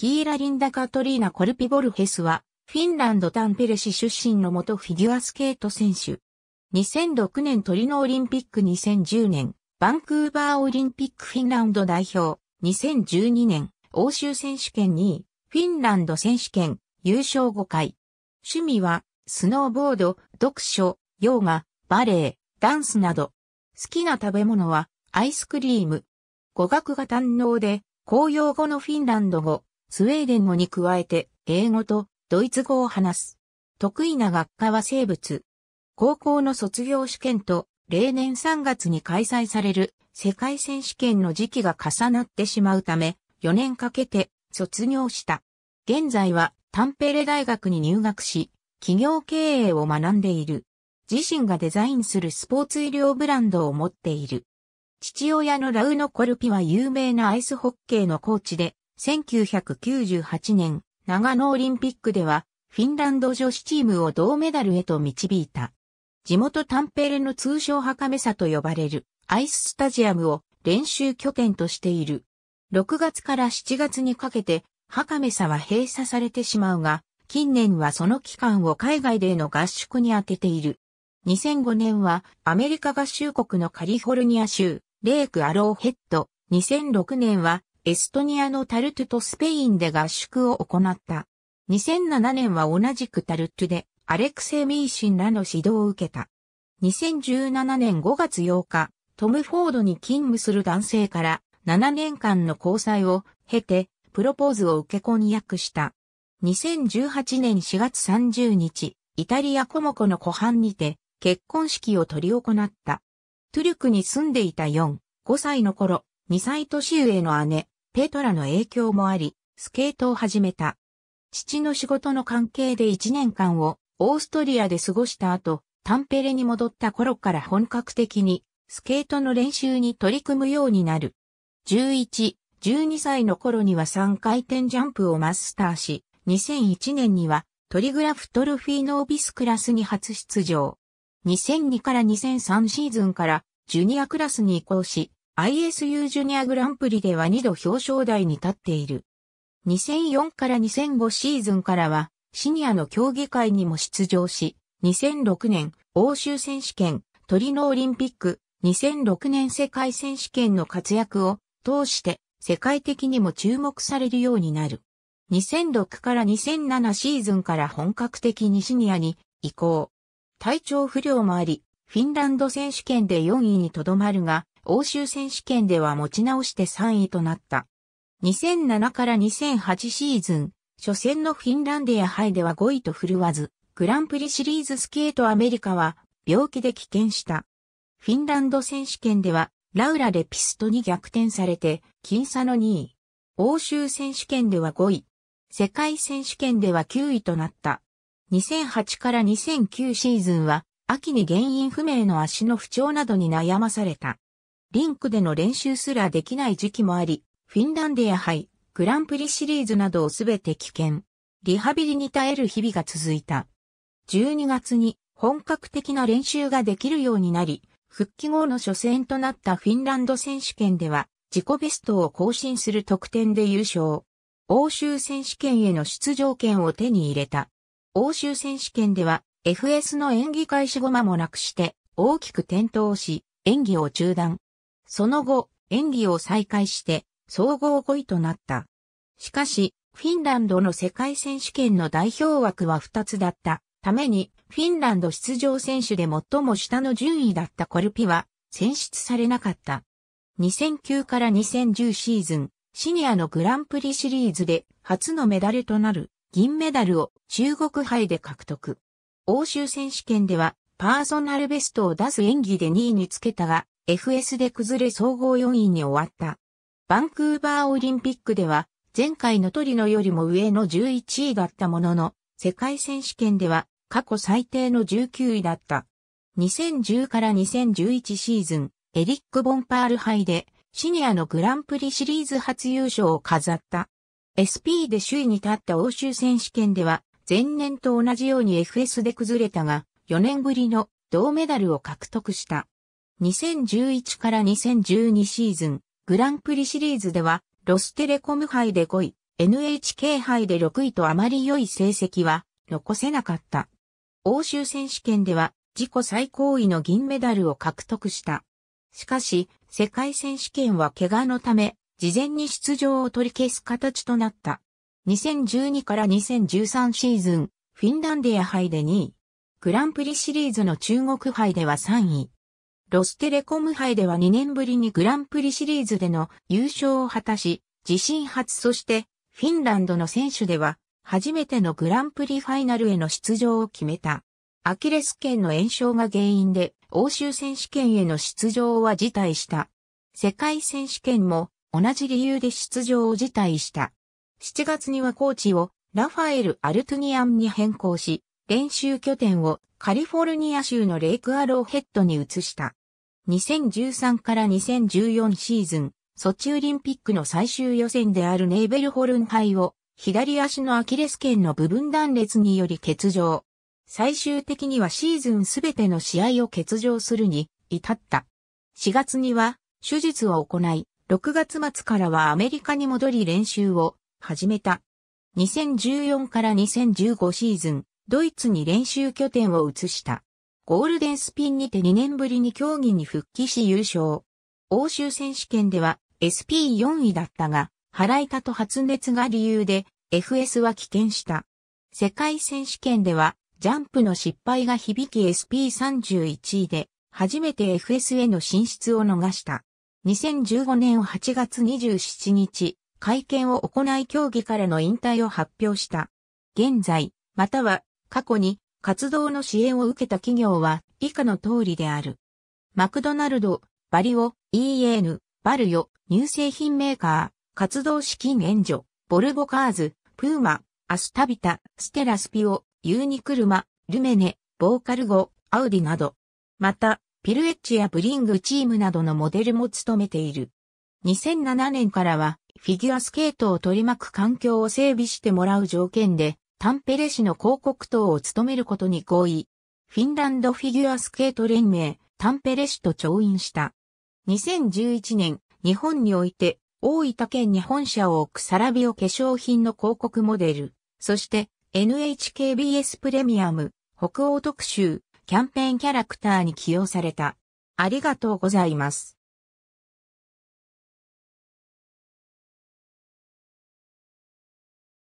キーラ・リンダ・カトリーナ・コルピボルヘスは、フィンランド・タンペレ市出身の元フィギュアスケート選手。2006年トリノオリンピック2010年、バンクーバーオリンピックフィンランド代表、2012年、欧州選手権2位、フィンランド選手権、優勝5回。趣味は、スノーボード、読書、ヨーガ、バレエ、ダンスなど。好きな食べ物は、アイスクリーム。語学が堪能で、公用語のフィンランド語、スウェーデン語に加えて、英語とドイツ語を話す。得意な学科は生物。高校の卒業試験と、例年3月に開催される世界選手権の時期が重なってしまうため、4年かけて卒業した。現在はタンペレ大学に入学し、企業経営を学んでいる。自身がデザインするスポーツ医療ブランドを持っている。父親のラウノ・コルピは有名なアイスホッケーのコーチで、1998年、長野オリンピックでは、フィンランド女子チームを銅メダルへと導いた。地元タンペレの通称ハカメサと呼ばれるアイススタジアムを練習拠点としている。6月から7月にかけて、ハカメサは閉鎖されてしまうが、近年はその期間を海外での合宿に充てている。2005年はアメリカ合衆国のカリフォルニア州、レイクアローヘッド、2006年はエストニアのタルトゥとスペインで合宿を行った。2007年は同じくタルトゥでアレクセイ・ミーシンらの指導を受けた。2017年5月8日、トム・フォードに勤務する男性から7年間の交際を経てプロポーズを受け婚約した。2018年4月30日、イタリアコモコの湖畔にて結婚式を取り行った。トゥルクに住んでいた4、5歳の頃、2歳年上の姉、ペトラの影響もあり、スケートを始めた。父の仕事の関係で1年間をオーストリアで過ごした後、タンペレに戻った頃から本格的にスケートの練習に取り組むようになる。11、12歳の頃には3回転ジャンプをマスターし、2001年にはトリグラフトロフィーノービスクラスに初出場。2002から2003シーズンからジュニアクラスに移行し、ISU ジュニアグランプリでは2度表彰台に立っている。2004から2005シーズンからは、シニアの競技会にも出場し、2006年欧州選手権、トリノオリンピック、2006年世界選手権の活躍を通して世界的にも注目されるようになる。2006から2007シーズンから本格的にシニアに移行。体調不良もあり、フィンランド選手権で4位にとどまるが、欧州選手権では持ち直して3位となった。2007から2008シーズン、初戦のフィンランディアイでは5位と振るわず、グランプリシリーズスケートアメリカは病気で棄権した。フィンランド選手権では、ラウラ・レピストに逆転されて、僅差の2位。欧州選手権では5位。世界選手権では9位となった。2008から2009シーズンは、秋に原因不明の足の不調などに悩まされた。リンクでの練習すらできない時期もあり、フィンランディア杯、グランプリシリーズなどをすべて危険。リハビリに耐える日々が続いた。12月に本格的な練習ができるようになり、復帰後の初戦となったフィンランド選手権では、自己ベストを更新する得点で優勝。欧州選手権への出場権を手に入れた。欧州選手権では FS の演技開始後間もなくして大きく転倒し演技を中断。その後、演技を再開して、総合5位となった。しかし、フィンランドの世界選手権の代表枠は2つだったために、フィンランド出場選手で最も下の順位だったコルピは選出されなかった。2009から2010シーズン、シニアのグランプリシリーズで初のメダルとなる銀メダルを中国杯で獲得。欧州選手権ではパーソナルベストを出す演技で2位につけたが、FS で崩れ総合4位に終わった。バンクーバーオリンピックでは、前回のトリノよりも上の11位だったものの、世界選手権では過去最低の19位だった。2010から2011シーズン、エリック・ボンパール杯で、シニアのグランプリシリーズ初優勝を飾った。SP で首位に立った欧州選手権では、前年と同じように FS で崩れたが、4年ぶりの銅メダルを獲得した。2011から2012シーズン、グランプリシリーズでは、ロステレコム杯で5位、NHK 杯で6位とあまり良い成績は残せなかった。欧州選手権では自己最高位の銀メダルを獲得した。しかし、世界選手権は怪我のため、事前に出場を取り消す形となった。2012から2013シーズン、フィンランディア杯で2位。グランプリシリーズの中国杯では3位。ロステレコム杯では2年ぶりにグランプリシリーズでの優勝を果たし、自身初そしてフィンランドの選手では初めてのグランプリファイナルへの出場を決めた。アキレス腱の炎症が原因で欧州選手権への出場は辞退した。世界選手権も同じ理由で出場を辞退した。7月にはコーチをラファエル・アルトゥニアンに変更し、練習拠点をカリフォルニア州のレイクアローヘッドに移した。2013から2014シーズン、ソチオリンピックの最終予選であるネーベルホルン杯を、左足のアキレス腱の部分断裂により欠場。最終的にはシーズンすべての試合を欠場するに至った。4月には手術を行い、6月末からはアメリカに戻り練習を始めた。2014から2015シーズン、ドイツに練習拠点を移した。ゴールデンスピンにて2年ぶりに競技に復帰し優勝。欧州選手権では SP4 位だったが、腹痛と発熱が理由で FS は棄権した。世界選手権ではジャンプの失敗が響き SP31 位で初めて FS への進出を逃した。2015年8月27日、会見を行い競技からの引退を発表した。現在、または過去に活動の支援を受けた企業は以下の通りである。マクドナルド、バリオ、EN、バルヨ、乳製品メーカー、活動資金援助、ボルボカーズ、プーマ、アスタビタ、ステラスピオ、ユーニクルマ、ルメネ、ボーカルゴ、アウディなど。また、ピルエッジやブリングチームなどのモデルも務めている。2007年からは、フィギュアスケートを取り巻く環境を整備してもらう条件で、タンペレ市の広告等を務めることに合意。フィンランドフィギュアスケート連盟、タンペレ市と調印した。2011年、日本において、大分県に本社を置くサラビオ化粧品の広告モデル、そして NHKBS プレミアム、北欧特集、キャンペーンキャラクターに起用された。ありがとうございます。